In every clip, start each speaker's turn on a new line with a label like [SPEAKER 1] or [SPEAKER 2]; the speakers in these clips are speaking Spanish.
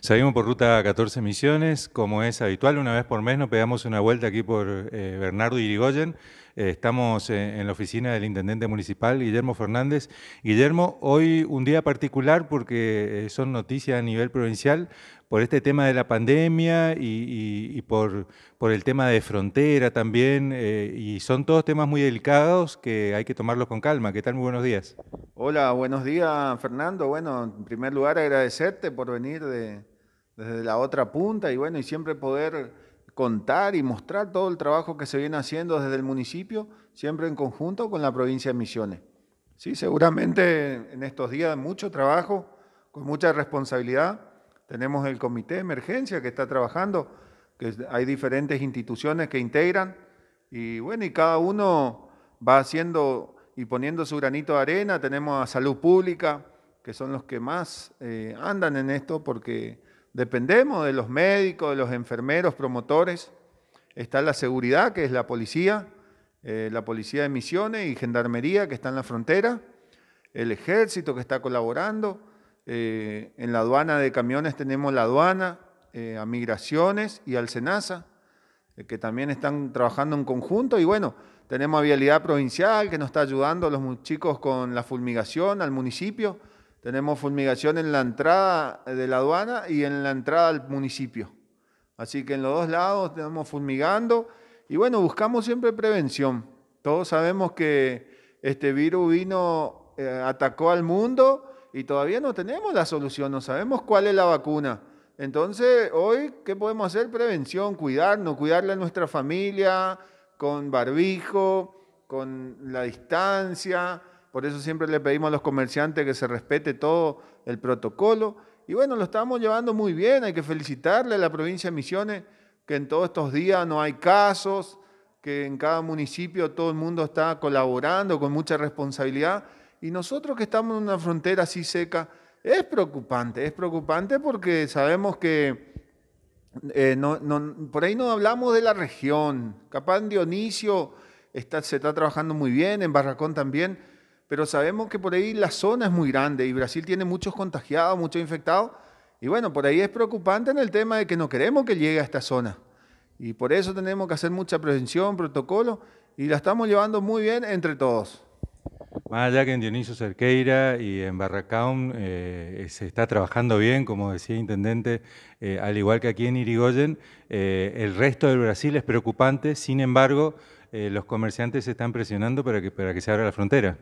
[SPEAKER 1] Salimos por ruta 14 Misiones, como es habitual, una vez por mes nos pegamos una vuelta aquí por eh, Bernardo Irigoyen. Eh, estamos eh, en, la oficina del Intendente Municipal, Guillermo Fernández. Guillermo, hoy un día particular porque son noticias a nivel provincial por este tema de la pandemia y, por el tema de frontera también, y son todos temas muy delicados que hay que tomarlos con calma. ¿Qué tal? Muy buenos días.
[SPEAKER 2] Hola, buenos días Fernando. Bueno, en primer lugar agradecerte por venir desde la otra punta y bueno, y siempre poder contar y mostrar todo el trabajo que se viene haciendo desde el municipio, siempre en conjunto con la provincia de Misiones. Sí, seguramente en estos días mucho trabajo, con mucha responsabilidad. Tenemos el comité de emergencia que está trabajando, que hay diferentes instituciones que integran y bueno, y cada uno va haciendo y poniendo su granito de arena, tenemos a salud pública, que son los que más eh, andan en esto porque dependemos de los médicos, de los enfermeros, promotores. Está la seguridad, que es la policía, eh, la policía de misiones y gendarmería, que está en la frontera, el ejército, que está colaborando. Eh, en la aduana de camiones tenemos la aduana, a migraciones y al SENASA, que también están trabajando en conjunto. Y bueno, tenemos a Vialidad Provincial que nos está ayudando los chicos con la fulmigación al municipio. Tenemos fulmigación en la entrada de la aduana y en la entrada al municipio. Así que en los dos lados estamos fulmigando y bueno, buscamos siempre prevención. Todos sabemos que este virus vino, eh, atacó al mundo y todavía no tenemos la solución, no sabemos cuál es la vacuna. Entonces, hoy, ¿qué podemos hacer? Prevención, cuidarnos, cuidarle a nuestra familia, con barbijo, con la distancia. Por eso siempre le pedimos a los comerciantes que se respete todo el protocolo. Y bueno, lo estamos llevando muy bien. Hay que felicitarle a la provincia de Misiones que en todos estos días no hay casos, que en cada municipio todo el mundo está colaborando con mucha responsabilidad. Y nosotros que estamos en una frontera así seca, es preocupante, es preocupante porque sabemos que eh, por ahí no hablamos de la región. Capaz en Dionisio se está trabajando muy bien, en Barracón también, pero sabemos que por ahí la zona es muy grande y Brasil tiene muchos contagiados, muchos infectados. Y bueno, por ahí es preocupante en el tema de que no queremos que llegue a esta zona. Y por eso tenemos que hacer mucha prevención, protocolo, y la estamos llevando muy bien entre todos.
[SPEAKER 1] Más allá que en Dionisio Cerqueira y en Barracaum eh, se está trabajando bien, como decía Intendente, eh, al igual que aquí en Irigoyen, eh, el resto del Brasil es preocupante, sin embargo, los comerciantes se están presionando para que, para que se abra la frontera.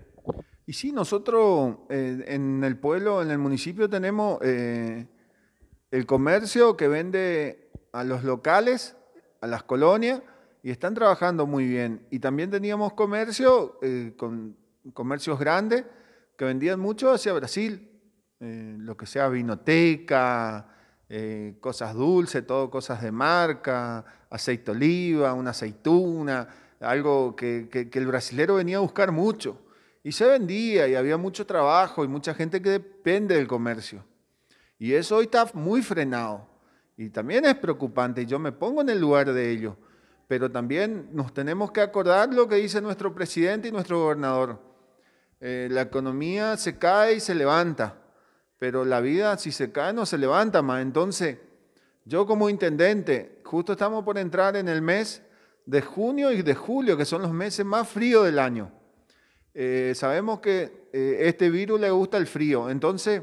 [SPEAKER 1] Y sí,
[SPEAKER 2] nosotros en el pueblo, en el municipio, tenemos el comercio que vende a los locales, a las colonias, y están trabajando muy bien. Y también teníamos comercio con comercios grandes que vendían mucho hacia Brasil, eh, lo que sea vinoteca, eh, cosas dulces, todo cosas de marca, aceite oliva, una aceituna, algo que, el brasilero venía a buscar mucho. Y se vendía y había mucho trabajo y mucha gente que depende del comercio. Y eso hoy está muy frenado. Y también es preocupante y yo me pongo en el lugar de ello, Pero también nos tenemos que acordar lo que dice nuestro presidente y nuestro gobernador eh, la economía se cae y se levanta, pero la vida si se cae no se levanta más. Entonces, yo como intendente, justo estamos por entrar en el mes de junio y de julio, que son los meses más fríos del año. Eh, sabemos que eh, este virus le gusta el frío, entonces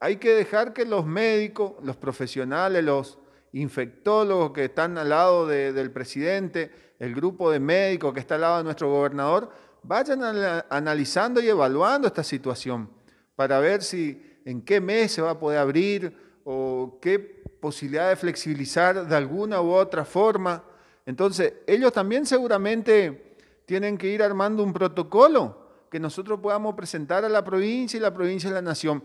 [SPEAKER 2] hay que dejar que los médicos, los profesionales, los infectólogos que están al lado del presidente, el grupo de médicos que está al lado de nuestro gobernador, vayan analizando y evaluando esta situación para ver si en qué mes se va a poder abrir o qué posibilidad de flexibilizar de alguna u otra forma. Entonces, ellos también seguramente tienen que ir armando un protocolo que nosotros podamos presentar a la provincia y la provincia a la nación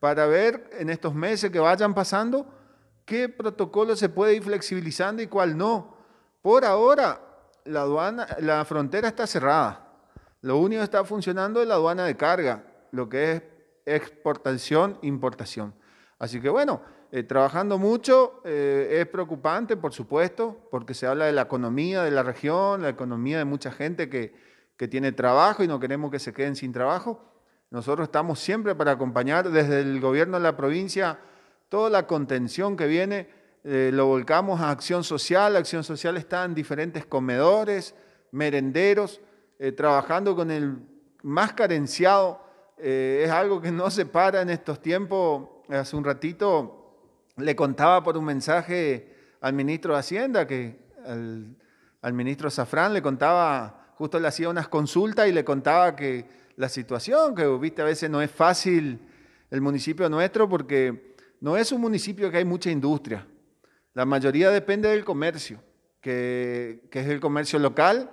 [SPEAKER 2] para ver en estos meses que vayan pasando qué protocolo se puede ir flexibilizando y cuál no. Por ahora, la aduana, la frontera está cerrada. Lo único que está funcionando es la aduana de carga, lo que es exportación, importación. Así que bueno, eh, trabajando mucho eh, es preocupante, por supuesto, porque se habla de la economía de la región, la economía de mucha gente que, tiene trabajo y no queremos que se queden sin trabajo. Nosotros estamos siempre para acompañar desde el gobierno de la provincia toda la contención que viene, eh, lo volcamos a acción social. acción social está en diferentes comedores, merenderos, eh, trabajando con el más carenciado. Eh, es algo que no se para en estos tiempos. Hace un ratito le contaba por un mensaje al ministro de Hacienda, que al, ministro Zafrán le contaba, justo le hacía unas consultas y le contaba que la situación, que viste, a veces no es fácil el municipio nuestro porque no es un municipio que hay mucha industria. La mayoría depende del comercio, que es el comercio local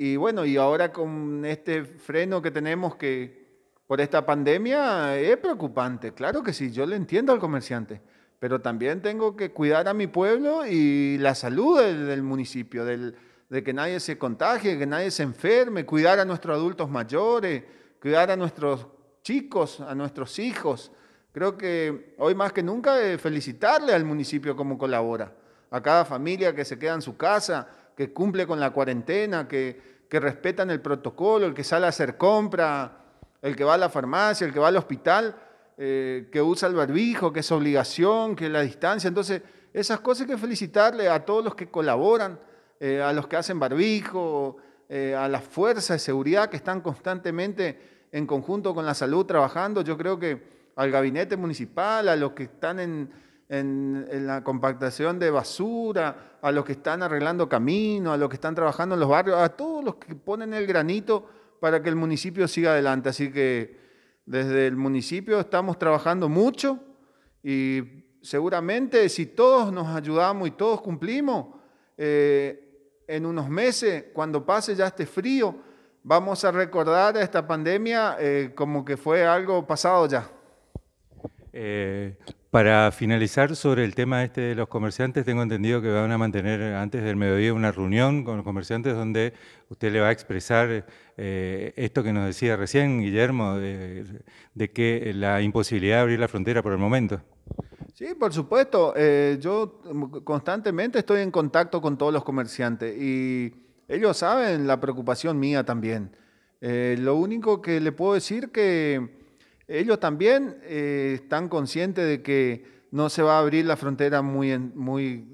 [SPEAKER 2] y bueno, y ahora con este freno que tenemos que por esta pandemia es preocupante. Claro que sí, yo le entiendo al comerciante, pero también tengo que cuidar a mi pueblo y la salud del, municipio, de que nadie se contagie, que nadie se enferme, cuidar a nuestros adultos mayores, cuidar a nuestros chicos, a nuestros hijos. Creo que hoy más que nunca felicitarle al municipio como colabora, a cada familia que se queda en su casa, que cumple con la cuarentena, que, que respetan el protocolo, el que sale a hacer compra, el que va a la farmacia, el que va al hospital, eh, que usa el barbijo, que es obligación, que es la distancia. Entonces, esas cosas hay que felicitarle a todos los que colaboran, eh, a los que hacen barbijo, eh, a las fuerzas de seguridad que están constantemente en conjunto con la salud trabajando. Yo creo que al gabinete municipal, a los que están en en, la compactación de basura, a los que están arreglando caminos, a los que están trabajando en los barrios, a todos los que ponen el granito para que el municipio siga adelante. Así que desde el municipio estamos trabajando mucho y seguramente si todos nos ayudamos y todos cumplimos, eh, en unos meses, cuando pase ya este frío, vamos a recordar esta pandemia eh, como que fue algo pasado ya.
[SPEAKER 1] Eh, para finalizar sobre el tema este de los comerciantes, tengo entendido que van a mantener antes del mediodía una reunión con los comerciantes donde usted le va a expresar eh, esto que nos decía recién, Guillermo, de, que la imposibilidad de abrir la frontera por el momento.
[SPEAKER 2] Sí, por supuesto. Eh, yo constantemente estoy en contacto con todos los comerciantes y ellos saben la preocupación mía también. Eh, lo único que le puedo decir que ellos también eh, están conscientes de que no se va a abrir la frontera muy,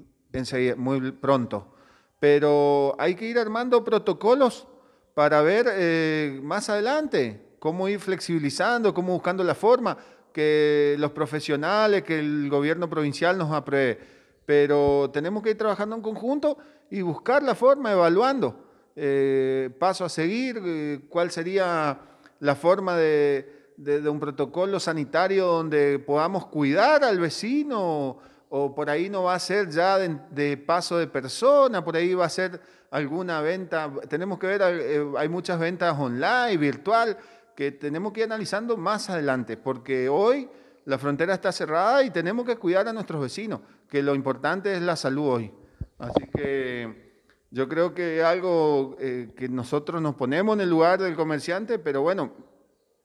[SPEAKER 2] pronto. Pero hay que ir armando protocolos para ver eh, más adelante cómo ir flexibilizando, cómo buscando la forma que los profesionales, que el gobierno provincial nos apruebe. Pero tenemos que ir trabajando en conjunto y buscar la forma, evaluando eh, paso a seguir, cuál sería la forma de, de, un protocolo sanitario donde podamos cuidar al vecino, o por ahí no va a ser ya de, paso de persona, por ahí va a ser alguna venta, tenemos que ver, eh, hay muchas ventas online, virtual, que tenemos que ir analizando más adelante, porque hoy la frontera está cerrada y tenemos que cuidar a nuestros vecinos, que lo importante es la salud hoy. Así que... Yo creo que es algo eh, que nosotros nos ponemos en el lugar del comerciante, pero bueno,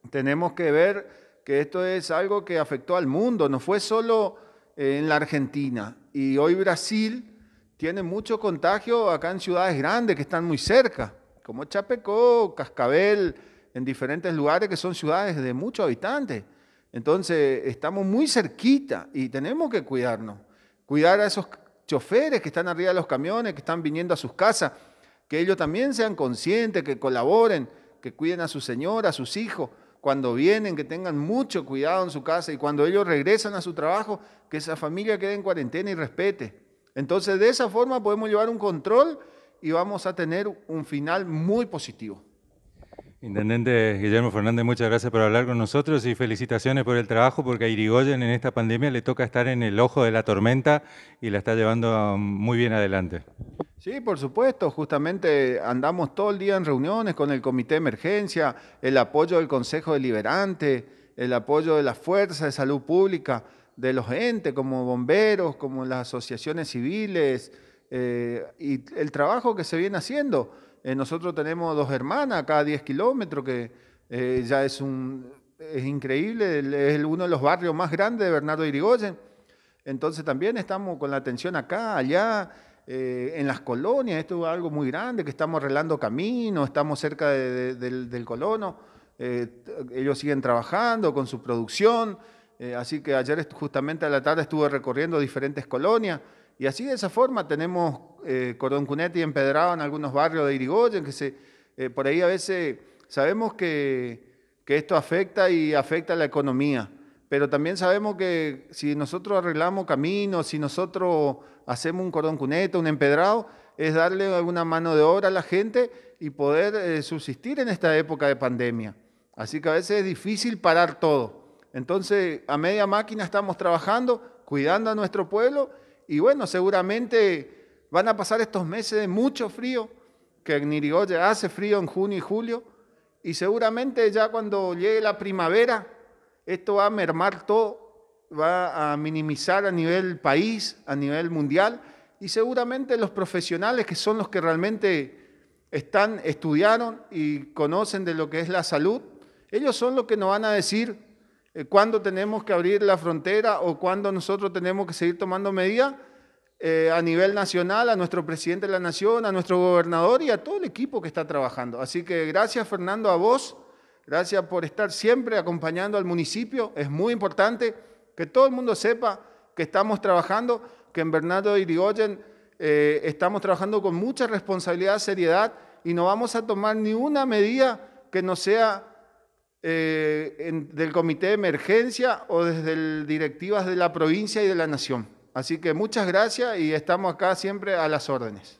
[SPEAKER 2] tenemos que ver que esto es algo que afectó al mundo, no fue solo eh, en la Argentina. Y hoy Brasil tiene mucho contagio acá en ciudades grandes que están muy cerca, como Chapecó, Cascabel, en diferentes lugares que son ciudades de muchos habitantes. Entonces, estamos muy cerquita y tenemos que cuidarnos. Cuidar a esos choferes que están arriba de los camiones, que están viniendo a sus casas, que ellos también sean conscientes, que colaboren, que cuiden a su señora, a sus hijos, cuando vienen, que tengan mucho cuidado en su casa y cuando ellos regresan a su trabajo, que esa familia quede en cuarentena y respete. Entonces de esa forma podemos llevar un control y vamos a tener un final muy positivo.
[SPEAKER 1] Intendente Guillermo Fernández, muchas gracias por hablar con nosotros y felicitaciones por el trabajo, porque a Irigoyen en esta pandemia le toca estar en el ojo de la tormenta y la está llevando um, muy bien adelante.
[SPEAKER 2] Sí, por supuesto, justamente andamos todo el día en reuniones con el Comité de Emergencia, el apoyo del Consejo Deliberante, el apoyo de las fuerzas de salud pública, de los entes como bomberos, como las asociaciones civiles eh, y el trabajo que se viene haciendo. Eh, nosotros tenemos dos hermanas cada 10 kilómetros, que eh, ya es, un, es increíble, es uno de los barrios más grandes de Bernardo Irigoyen. Entonces también estamos con la atención acá, allá, eh, en las colonias, esto es algo muy grande, que estamos arreglando caminos, estamos cerca del, del, colono, ellos siguen trabajando con su producción, así que ayer justamente a la tarde estuve recorriendo diferentes colonias. Y así de esa forma tenemos eh, cordón cuneta y empedrado en algunos barrios de Irigoyen, que se, eh, por ahí a veces sabemos que, esto afecta y afecta a la economía, pero también sabemos que si nosotros arreglamos caminos, si nosotros hacemos un cordón cuneta, un empedrado, es darle alguna mano de obra a la gente y poder eh, subsistir en esta época de pandemia. Así que a veces es difícil parar todo. Entonces, a media máquina estamos trabajando, cuidando a nuestro pueblo y bueno, seguramente van a pasar estos meses de mucho frío, que en Nirigoya hace frío en junio y julio, y seguramente ya cuando llegue la primavera, esto va a mermar todo, va a minimizar a nivel país, a nivel mundial, y seguramente los profesionales que son los que realmente están, estudiaron y conocen de lo que es la salud, ellos son los que nos van a decir eh, cuándo tenemos que abrir la frontera o cuándo nosotros tenemos que seguir tomando medidas eh, a nivel nacional, a nuestro presidente de la nación, a nuestro gobernador y a todo el equipo que está trabajando. Así que gracias Fernando a vos, gracias por estar siempre acompañando al municipio. Es muy importante que todo el mundo sepa que estamos trabajando, que en Bernardo de Irigoyen eh, estamos trabajando con mucha responsabilidad, seriedad y no vamos a tomar ni una medida que no sea eh, del Comité de Emergencia o desde directivas de la provincia y de la nación. Así que muchas gracias y estamos acá siempre a las órdenes.